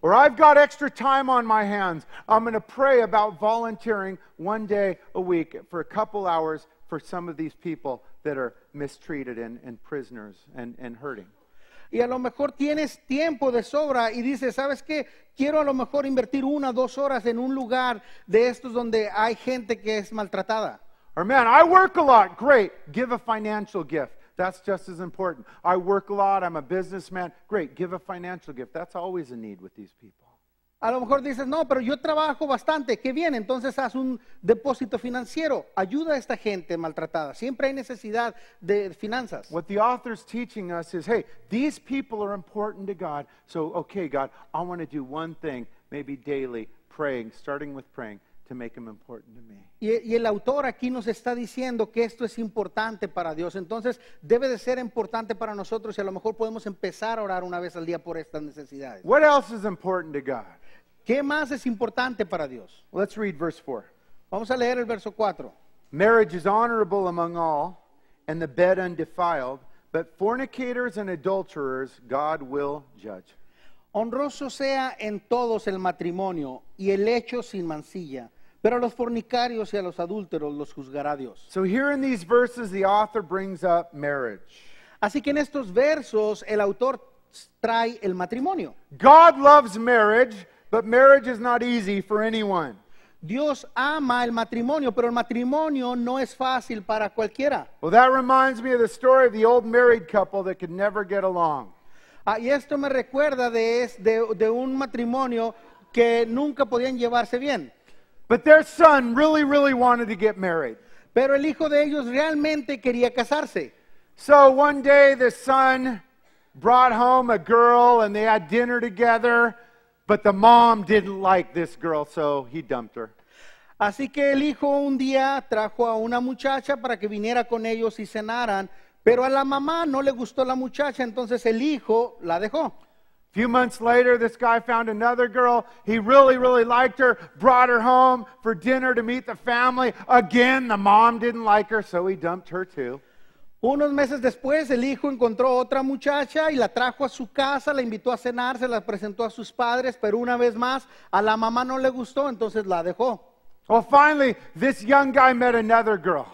Y a lo mejor tienes tiempo de sobra y dices, ¿sabes qué? Quiero a lo mejor invertir una o dos horas en un lugar de estos donde hay gente que es maltratada. Or, man, I work a lot. Great. Give a financial gift. That's just as important. I work a lot. I'm a businessman. Great. Give a financial gift. That's always a need with these people. A lo mejor dices, no, pero yo trabajo bastante. Qué bien, entonces haz un depósito financiero. Ayuda a esta gente maltratada. Siempre hay necesidad de finanzas. What the author's teaching us is, hey, these people are important to God. So, okay, God, I want to do one thing, maybe daily, praying, starting with praying. To make him important to me. Y, y, el autor aquí nos está diciendo que esto es importante para Dios. Entonces debe de ser importante para nosotros y a lo mejor podemos empezar a orar una vez al día por estas necesidades. What else is important to God? ¿Qué más es importante para Dios? Let's read verse 4. Vamos a leer el verso 4. Marriage is honorable among all and the bed undefiled, but fornicators and adulterers God will judge. Honroso sea en todos el matrimonio y el hecho sin mancilla Pero a los fornicarios y a los adúlteros los juzgará Dios. Así que en estos versos el autor trae el matrimonio. Dios ama el matrimonio, pero el matrimonio no es fácil para cualquiera. y esto me recuerda de un matrimonio que nunca podían llevarse bien. But their son really, really wanted to get married. Pero el hijo de ellos realmente quería casarse. So one day the son brought home a girl and they had dinner together, but the mom didn't like this girl, so he dumped her. Así que el hijo un día trajo a una muchacha para que viniera con ellos y cenaran, pero a la mamá no le gustó la muchacha, entonces el hijo la dejó. A few months later, this guy found another girl. He really, really liked her, brought her home for dinner to meet the family. Again, the mom didn't like her, so he dumped her too. Unos meses después, el hijo encontró otra muchacha y la trajo a su casa, la invitó a cenar, se la presentó a sus padres, pero una vez más a la mamá no le gustó, entonces la dejó. Well, finally, this young guy met another girl.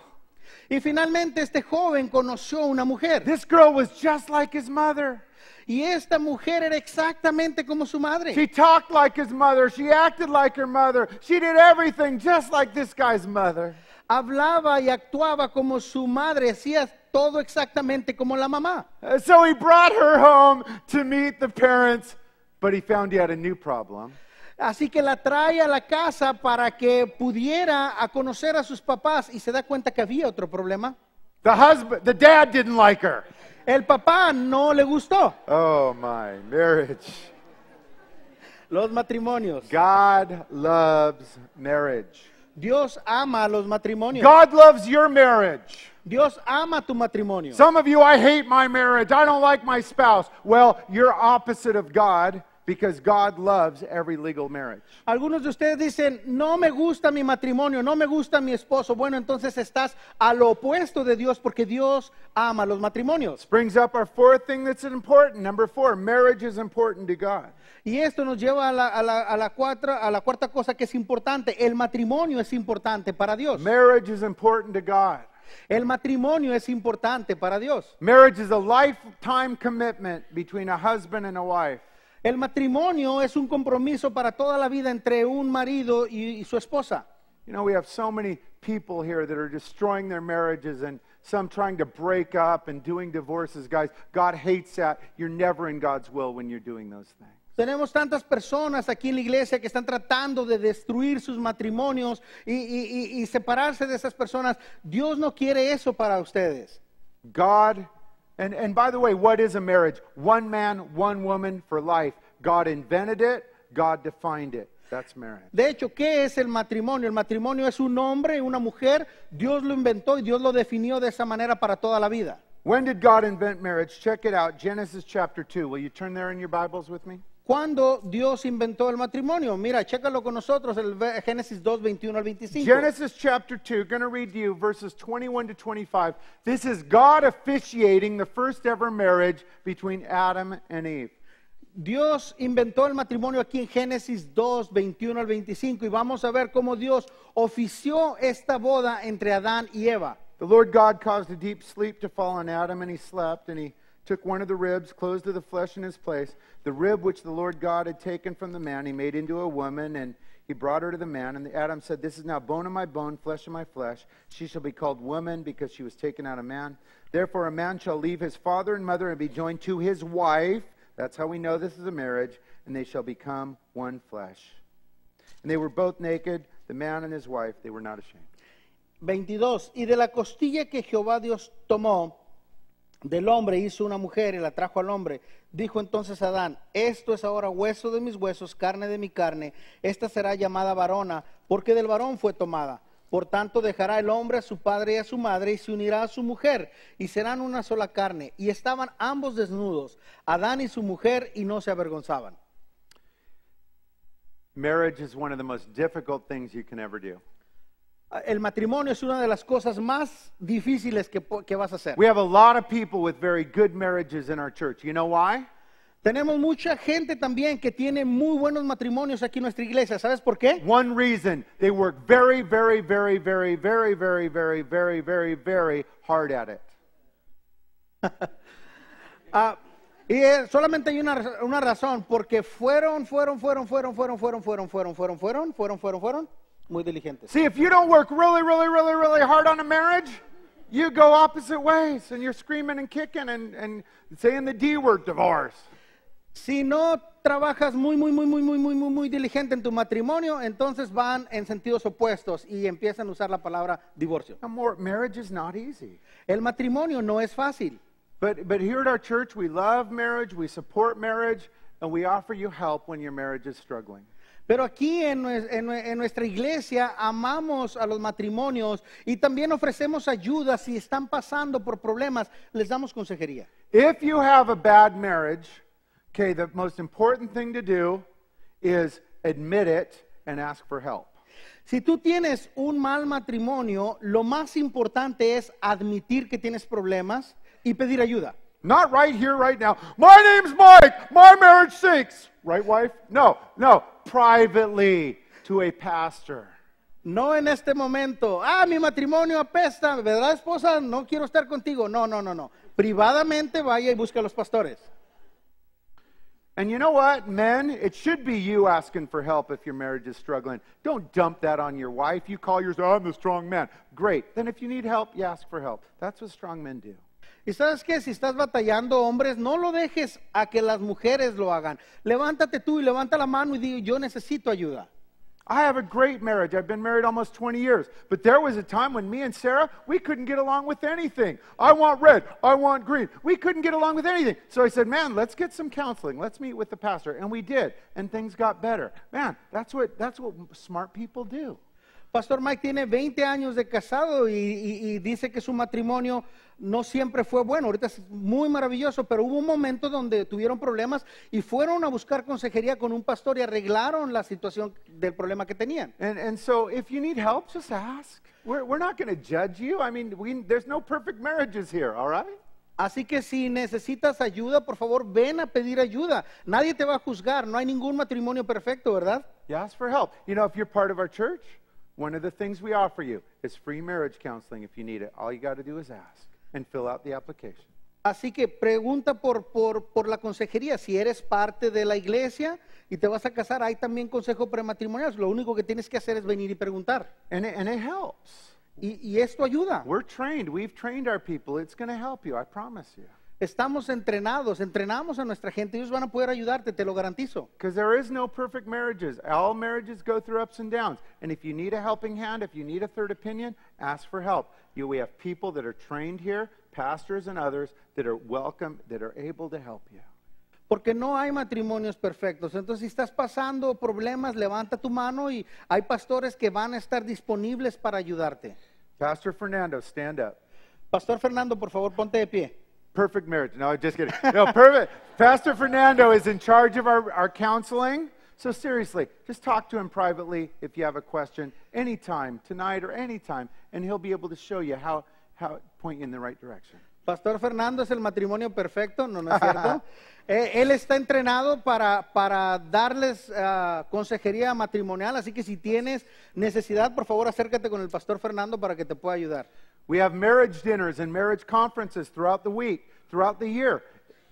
Y finalmente este joven conoció una mujer. This girl was just like his mother. Y esta mujer era exactamente como su madre. She talked like his mother. She acted like her mother. She did everything just like this guy's mother. Hablaba y actuaba como su madre. Hacía todo exactamente como la mamá. Uh, so he brought her home to meet the parents, but he found he had a new problem. Así que la trae a la casa para que pudiera a conocer a sus papás y se da cuenta que había otro problema. The husband, the dad didn't like her. El papá no le gustó. Oh my marriage. Los matrimonios. God loves marriage. Dios ama los matrimonios. God loves your marriage. Dios ama tu matrimonio. Some of you I hate my marriage. I don't like my spouse. Well, you're opposite of God because God loves every legal marriage. Algunos de ustedes dicen, "No me gusta mi matrimonio, no me gusta mi esposo." Bueno, entonces estás al opuesto de Dios porque Dios ama los matrimonios. Brings up our fourth thing that's important. Number 4, marriage is important to God. Y esto nos lleva a la, a la, a la, cuatro, a la cuarta cosa que es importante. El matrimonio es importante para Dios. Marriage is important to God. El matrimonio es importante para Dios. Marriage is a lifetime commitment between a husband and a wife. El matrimonio es un compromiso para toda la vida entre un marido y, su esposa. Tenemos tantas personas aquí en la iglesia que están tratando de destruir sus matrimonios y, separarse de esas personas. Dios no quiere eso para ustedes. And, and by the way, what is a marriage? One man, one woman for life. God invented it, God defined it. That's marriage. De hecho, ¿qué es el matrimonio? El matrimonio es un hombre y una mujer. Dios lo inventó y Dios lo definió de esa manera para toda la vida. When did God invent marriage? Check it out. Genesis chapter 2. Will you turn there in your Bibles with me? cuando Dios inventó el matrimonio. Mira, chécalo con nosotros el Génesis 2, 21 al 25. Genesis chapter 2, going to read to you verses 21 to 25. This is God officiating the first ever marriage between Adam and Eve. Dios inventó el matrimonio aquí en Génesis 2, 21 al 25 y vamos a ver cómo Dios ofició esta boda entre Adán y Eva. The Lord God caused a deep sleep to fall on Adam and he slept and he took one of the ribs, closed the flesh in his place. The rib which the Lord God had taken from the man, he made into a woman, and he brought her to the man. And Adam said, This is now bone of my bone, flesh of my flesh. She shall be called woman because she was taken out of man. Therefore, a man shall leave his father and mother and be joined to his wife. That's how we know this is a marriage. And they shall become one flesh. And they were both naked, the man and his wife. They were not ashamed. 22. Y de la costilla que Jehová Dios tomó. del hombre hizo una mujer y la trajo al hombre. Dijo entonces Adán, esto es ahora hueso de mis huesos, carne de mi carne, esta será llamada varona, porque del varón fue tomada. Por tanto, dejará el hombre a su padre y a su madre y se unirá a su mujer y serán una sola carne. Y estaban ambos desnudos, Adán y su mujer, y no se avergonzaban. Marriage is one of the most difficult things you can ever do el matrimonio es una de las cosas más difíciles que, que vas a hacer. We have a lot of people with very good marriages in our church. You know why? Tenemos mucha gente también que tiene muy buenos matrimonios aquí en nuestra iglesia. ¿Sabes por qué? One reason, they work very, very, very, very, very, very, very, very, very, very hard at it. uh, y es solamente hay una, una razón, porque fueron, fueron, fueron, fueron, fueron, fueron, fueron, fueron, fueron, fueron, fueron, fueron, fueron, fueron muy diligentes. See, if you don't work really, really, really, really hard on a marriage, you go opposite ways and you're screaming and kicking and, and saying the D word, divorce. Si no trabajas muy, muy, muy, muy, muy, muy, muy, muy diligente en tu matrimonio, entonces van en sentidos opuestos y empiezan a usar la palabra divorcio. more, marriage is not easy. El matrimonio no es fácil. But, but here at our church, we love marriage, we support marriage, and we offer you help when your marriage is struggling. Pero aquí en, nuestra iglesia amamos a los matrimonios y también ofrecemos ayuda si están pasando por problemas, les damos consejería. If you have a bad marriage, okay, the most important thing to do is admit it and Si tú tienes un mal matrimonio, lo más importante es admitir que tienes problemas y pedir ayuda. Not right here, right now. My name's Mike. My marriage sinks. Right, wife? No, no. privately to a pastor. No en este momento. Ah, mi matrimonio apesta, ¿verdad, esposa? No quiero estar contigo. No, no, no, no. Privadamente vaya y busque a los pastores. And you know what, men? It should be you asking for help if your marriage is struggling. Don't dump that on your wife. You call yours, I'm the strong man. Great. Then if you need help, you ask for help. That's what strong men do. Y sabes qué, si estás batallando, hombres, no lo dejes a que las mujeres lo hagan. Levántate tú y levanta la mano y di, yo necesito ayuda. I have a great marriage. I've been married almost 20 years. But there was a time when me and Sarah, we couldn't get along with anything. I want red. I want green. We couldn't get along with anything. So I said, man, let's get some counseling. Let's meet with the pastor. And we did. And things got better. Man, that's what, that's what smart people do. Pastor Mike tiene 20 años de casado y, dice que su matrimonio no siempre fue bueno. Ahorita es muy maravilloso, pero hubo un momento donde tuvieron problemas y fueron a buscar consejería con un pastor y arreglaron la situación del problema que tenían. And, just ask. We're, not going to judge you. I mean, there's no Así que si necesitas ayuda, por favor, ven a pedir ayuda. Nadie te va a juzgar, no hay ningún matrimonio perfecto, ¿verdad? You ask for help. You know, if you're part of our church, One of the things we offer you is free marriage counseling if you need it. All you got to do is ask and fill out the application. Así que pregunta por, por, por la consejería. Si eres parte de la iglesia y te vas a casar, hay también consejo prematrimonial. Lo único que tienes que hacer es venir y preguntar. And it, and it helps. Y, y esto ayuda. We're trained. We've trained our people. It's going to help you. I promise you. Estamos entrenados, entrenamos a nuestra gente. y Ellos van a poder ayudarte, te lo garantizo. Because there is no perfect marriages. All marriages go through ups and downs. And if you need a helping hand, if you need a third opinion, ask for help. You, we have people that are trained here, pastors and others, that are welcome, that are able to help you. Porque no hay matrimonios perfectos. Entonces, si estás pasando problemas, levanta tu mano y hay pastores que van a estar disponibles para ayudarte. Pastor Fernando, stand up. Pastor Fernando, por favor, ponte de pie. perfect marriage. No, just kidding. No, perfect. Pastor Fernando is in charge of our, our counseling. So seriously, just talk to him privately if you have a question anytime, tonight or anytime, and he'll be able to show you how, how point you in the right direction. Pastor Fernando es el matrimonio perfecto, ¿no, no es cierto? eh, él está entrenado para, para darles uh, consejería matrimonial, así que si tienes necesidad, por favor acércate con el Pastor Fernando para que te pueda ayudar. We have marriage dinners and marriage conferences throughout the week, throughout the year.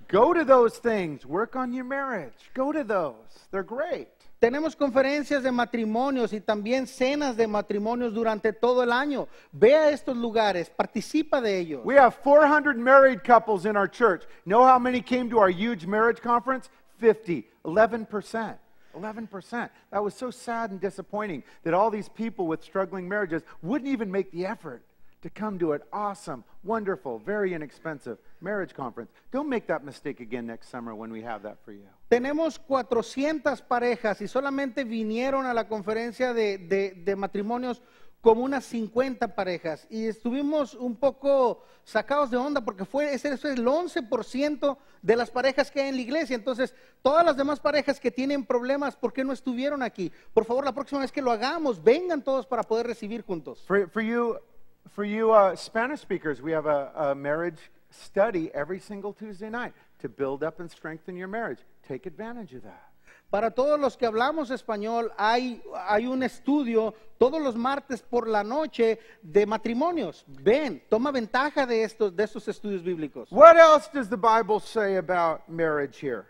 Go to those things. Work on your marriage. Go to those. They're great. Tenemos conferencias de matrimonios y también cenas de matrimonios durante todo el año. Ve a estos lugares, participa de ellos. We have 400 married couples in our church. Know how many came to our huge marriage conference? 50, 11%. 11%. That was so sad and disappointing that all these people with struggling marriages wouldn't even make the effort. to come to an awesome, wonderful, very inexpensive marriage conference. Don't make that mistake again next summer when we have that for you. Tenemos 400 parejas y solamente vinieron a la conferencia de, de, matrimonios como unas 50 parejas y estuvimos un poco sacados de onda porque fue ese, es el 11% de las parejas que hay en la iglesia. Entonces, todas las demás parejas que tienen problemas, ¿por qué no estuvieron aquí? Por favor, la próxima vez que lo hagamos, vengan todos para poder recibir juntos. for you, For you uh, Spanish speakers, we have a, a marriage study every single Tuesday night to build up and strengthen your marriage. Take advantage of that. Para todos los que hablamos español, hay, hay un estudio todos los martes por la noche de matrimonios. Ven, toma ventaja de estos, de estos estudios bíblicos. What else does the Bible say about marriage here?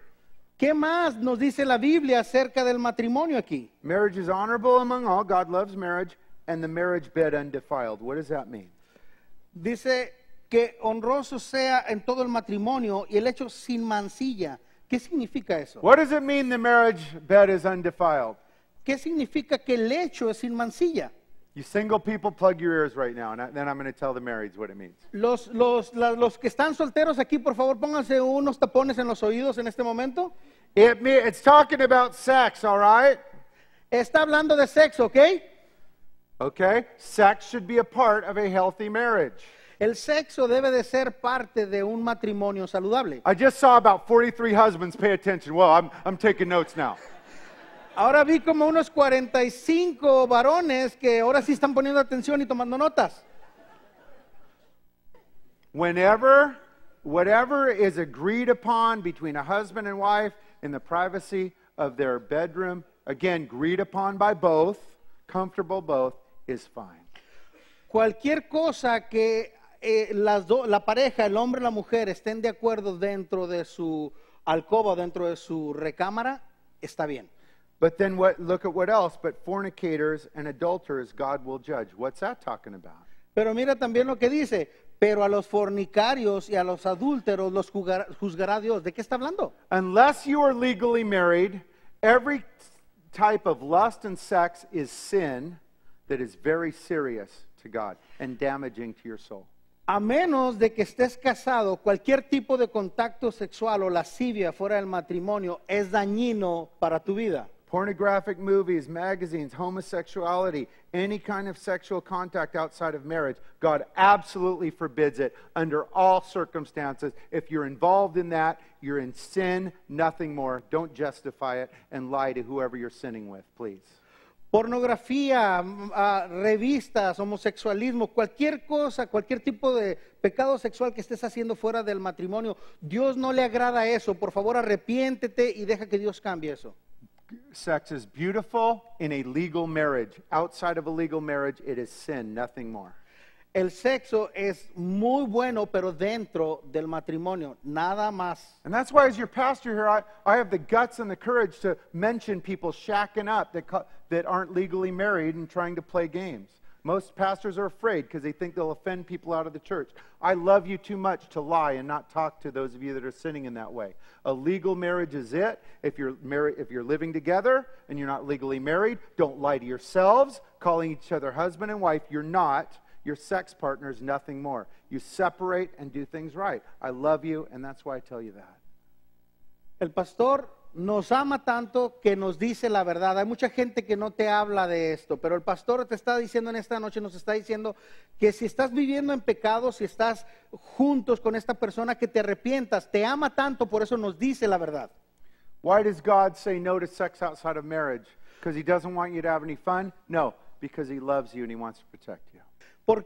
¿Qué más nos dice la Biblia acerca del matrimonio aquí? Marriage is honorable among all. God loves marriage and the marriage bed undefiled. What does that mean? Dice que honroso sea en todo el matrimonio y el hecho sin mancilla. ¿Qué significa eso? What does it mean the marriage bed is undefiled? ¿Qué significa que el hecho es sin mancilla? You single people, plug your ears right now, and then I'm going to tell the marrieds what it means. Los, los, la, los que están solteros aquí, por favor, pónganse unos tapones en los oídos en este momento. It, it's talking about sex, all right? Está hablando de sexo, ¿okay? Okay? Sex should be a part of a healthy marriage. El sexo debe de ser parte de un matrimonio saludable. I just saw about 43 husbands pay attention. Well, I'm, I'm taking notes now. Ahora vi como unos 45 varones que ahora sí están poniendo atención y tomando notas. Whenever, whatever is agreed upon between a husband and wife in the privacy of their bedroom, again, agreed upon by both, comfortable both, is fine. Cualquier cosa que eh, las do, la pareja, el hombre y la mujer estén de acuerdo dentro de su alcoba, dentro de su recámara, está bien. But then what, look at what else, but fornicators and adulterers God will judge. What's that talking about? Pero mira también lo que dice, pero a los fornicarios y a los adúlteros los juzgará, juzgará Dios. ¿De qué está hablando? Unless you are legally married, every type of lust and sex is sin that is very serious to God and damaging to your soul. A menos de que estés casado, cualquier tipo de contacto sexual o lascivia fuera del matrimonio es dañino para tu vida. Pornographic movies, magazines, homosexuality, any kind of sexual contact outside of marriage, God absolutely forbids it under all circumstances. If you're involved in that, you're in sin, nothing more. Don't justify it and lie to whoever you're sinning with, please. pornografía, mm, a ah, revistas, homosexualismo, cualquier cosa, cualquier tipo de pecado sexual que estés haciendo fuera del matrimonio, Dios no le agrada eso. Por favor, arrepiéntete y deja que Dios cambie eso. Sex is beautiful in a legal marriage. Outside of a legal marriage, it is sin, nothing more. El sexo es muy bueno, pero dentro del matrimonio, nada más. And that's why, as your pastor here, I, I have the guts and the courage to mention people shacking up that, that aren't legally married and trying to play games. Most pastors are afraid because they think they'll offend people out of the church. I love you too much to lie and not talk to those of you that are sinning in that way. A legal marriage is it. If you're married, if you're living together and you're not legally married, don't lie to yourselves, calling each other husband and wife. You're not. Your sex partner is nothing more. You separate and do things right. I love you, and that's why I tell you that. El pastor nos ama tanto que nos dice la verdad. Hay mucha gente que no te habla de esto, pero el pastor te está diciendo en esta noche, nos está diciendo que si estás viviendo en pecado, si estás juntos con esta persona, que te arrepientas. Te ama tanto, por eso nos dice la verdad. ¿Por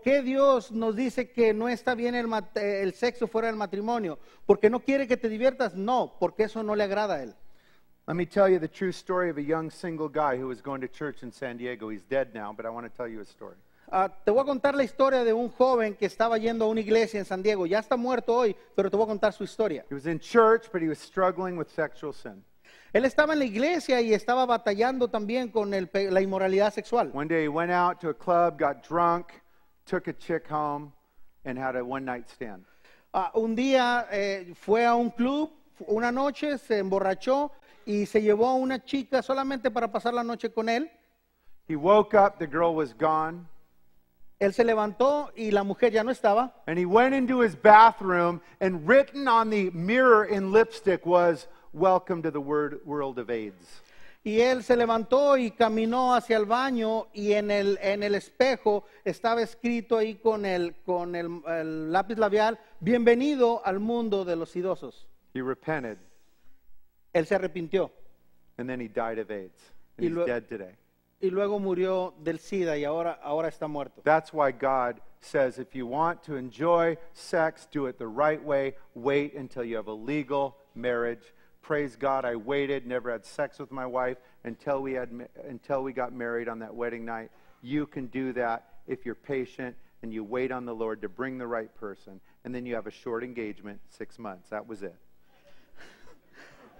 qué Dios nos dice que no está bien el, el sexo fuera del matrimonio? ¿Porque no quiere que te diviertas? No, porque eso no le agrada a Él. Let me tell you the true story of a young single guy who was going to church in San Diego. He's dead now, but I want to tell you a story. Uh, te voy a contar la historia de un joven que estaba yendo a una iglesia en San Diego. Ya está muerto hoy, pero te voy a contar su historia. He was in church, but he was struggling with sexual sin. Él estaba en la iglesia y estaba batallando también con el la inmoralidad sexual. One day he went out to a club, got drunk, took a chick home, and had a one night stand. Ah, un día eh, fue a un club, una noche se emborrachó y se llevó a una chica solamente para pasar la noche con él. He woke up, the girl was gone. Él se levantó y la mujer ya no estaba. Y él se levantó y caminó hacia el baño y en el, en el espejo estaba escrito ahí con, el, con lápiz labial, bienvenido al mundo de los idosos. He repented. Él se arrepintió. And then he died of AIDS. And Y he's dead today. Y luego murió del SIDA y ahora, ahora está muerto. That's why God says if you want to enjoy sex, do it the right way. Wait until you have a legal marriage. Praise God, I waited, never had sex with my wife until we, had, until we got married on that wedding night. You can do that if you're patient and you wait on the Lord to bring the right person. And then you have a short engagement, six months. That was it.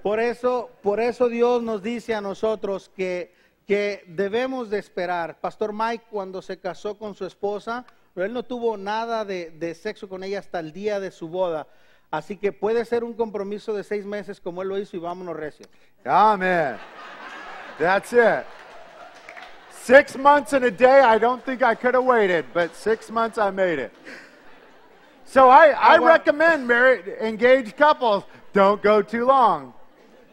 Por eso, por eso Dios nos dice a nosotros que, que debemos de esperar. Pastor Mike cuando se casó con su esposa, él no tuvo nada de, de sexo con ella hasta el día de su boda. Así que puede ser un compromiso de seis meses como él lo hizo y vámonos recio. Amen. That's it. Six months and a day, I don't think I could have waited, but six months I made it. So I, I ah, recommend married, engaged couples don't go too long.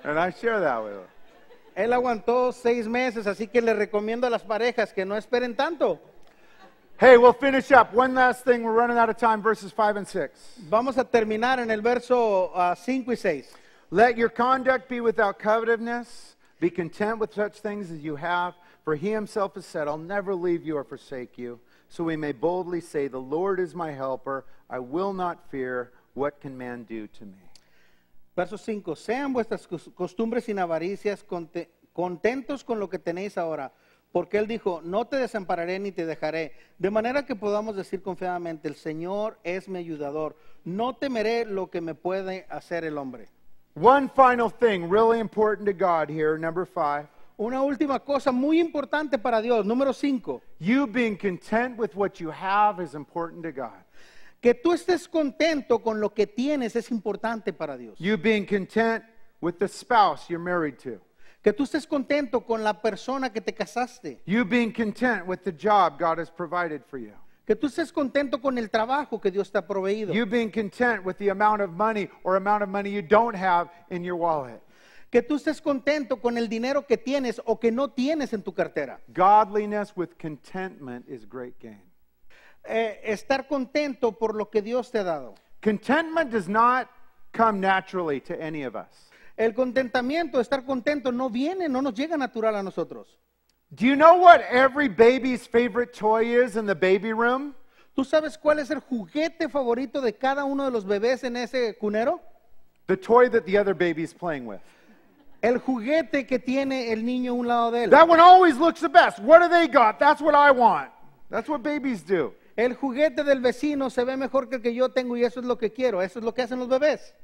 And I share that with her. Él aguantó seis meses, así que le recomiendo a las parejas que no esperen tanto. Hey, we'll finish up. One last thing. We're running out of time. Verses 5 and 6. Vamos a terminar en el verso 5 uh, ah, y 6. Let your conduct be without covetousness. Be content with such things as you have. For he himself has said, I'll never leave you or forsake you. So we may boldly say, The Lord is my helper. I will not fear. What can man do to me? Verso 5, sean vuestras costumbres sin avaricias, contentos con lo que tenéis ahora, porque Él dijo, no te desampararé ni te dejaré, de manera que podamos decir confiadamente, el Señor es mi ayudador, no temeré lo que me puede hacer el hombre. One final thing, really important to God here, number five. Una última cosa muy importante para Dios, número 5. You being content with what you have is important to God. Que tú estés contento con lo que tienes es importante para Dios. You being content with the spouse you're married to. Que tú estés contento con la persona que te casaste. You being content with the job God has provided for you. Que tú estés contento con el trabajo que Dios te ha proveído. You being content with the amount of money or amount of money you don't have in your wallet. Que tú estés contento con el dinero que tienes o que no tienes en tu cartera. Godliness with contentment is great gain eh, estar contento por lo que Dios te ha dado. Contentment does not come naturally to any of us. El contentamiento, estar contento, no viene, no nos llega natural a nosotros. Do you know what every baby's favorite toy is in the baby room? ¿Tú sabes cuál es el juguete favorito de cada uno de los bebés en ese cunero? The toy that the other baby is playing with. El juguete que tiene el niño un lado de él. That one always looks the best. What do they got? That's what I want. That's what babies do el juguete del vecino se ve mejor que el que yo tengo y eso es lo que quiero. Eso es lo que hacen los bebés.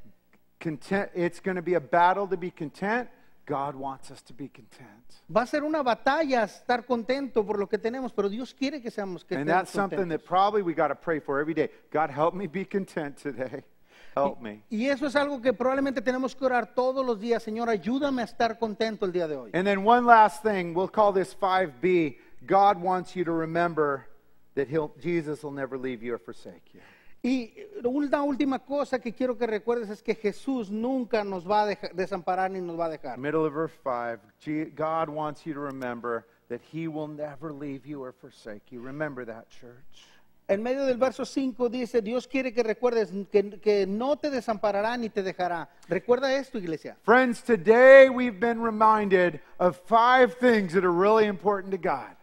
Content, it's going to be a battle to be content. God wants us to be content. Va a ser una batalla estar contento por lo que tenemos, pero Dios quiere que seamos contentos. And that's something that probably we got to pray for every day. God help me be content today. Help me. y eso es algo que probablemente tenemos que orar todos los días, Señor, ayúdame a estar contento el día de hoy. And then one last thing, we'll call this 5B. God wants you to remember that he'll, Jesus will never leave you or forsake you. Y una última cosa que quiero que recuerdes es que Jesús nunca nos va a dejar, desamparar ni nos va a dejar. Middle of verse 5, God wants you to remember that he will never leave you or forsake you. Remember that, church. En medio del verso 5 dice, Dios quiere que recuerdes que, que, no te desamparará ni te dejará. Recuerda esto, iglesia. Friends, today we've been reminded of five things that are really important to God.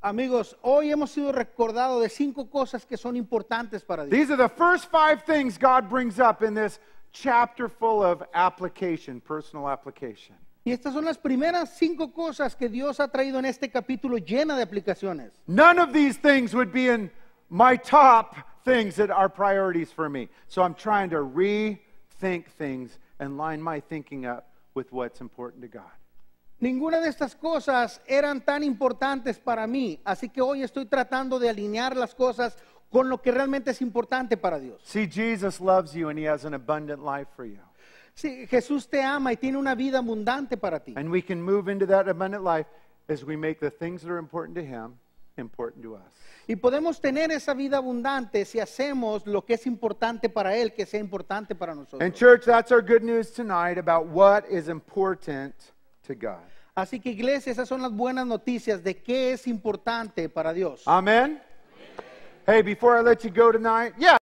Amigos, hoy hemos sido recordados de cinco cosas que son importantes para Dios. These are the first five things God brings up in this chapter full of application, personal application. Y estas son las primeras cinco cosas que Dios ha traído en este capítulo llena de aplicaciones. None of these things would be in my top things that are priorities for me. So I'm trying to rethink things and line my thinking up with what's important to God. Ninguna de estas cosas eran tan importantes para mí, así que hoy estoy tratando de alinear las cosas con lo que realmente es importante para Dios. See, Jesus loves you and he has an abundant life for you. Sí, Jesús te ama y tiene una vida abundante para ti. And we can move into that abundant life as we make the things that are important to him important to us. Y podemos tener esa vida abundante si hacemos lo que es importante para él, que sea importante para nosotros. And church, that's our good news tonight about what is important to God. Así que iglesia, esas son las buenas noticias de qué es importante para Dios. Amen. Hey, before I let you go tonight, yeah.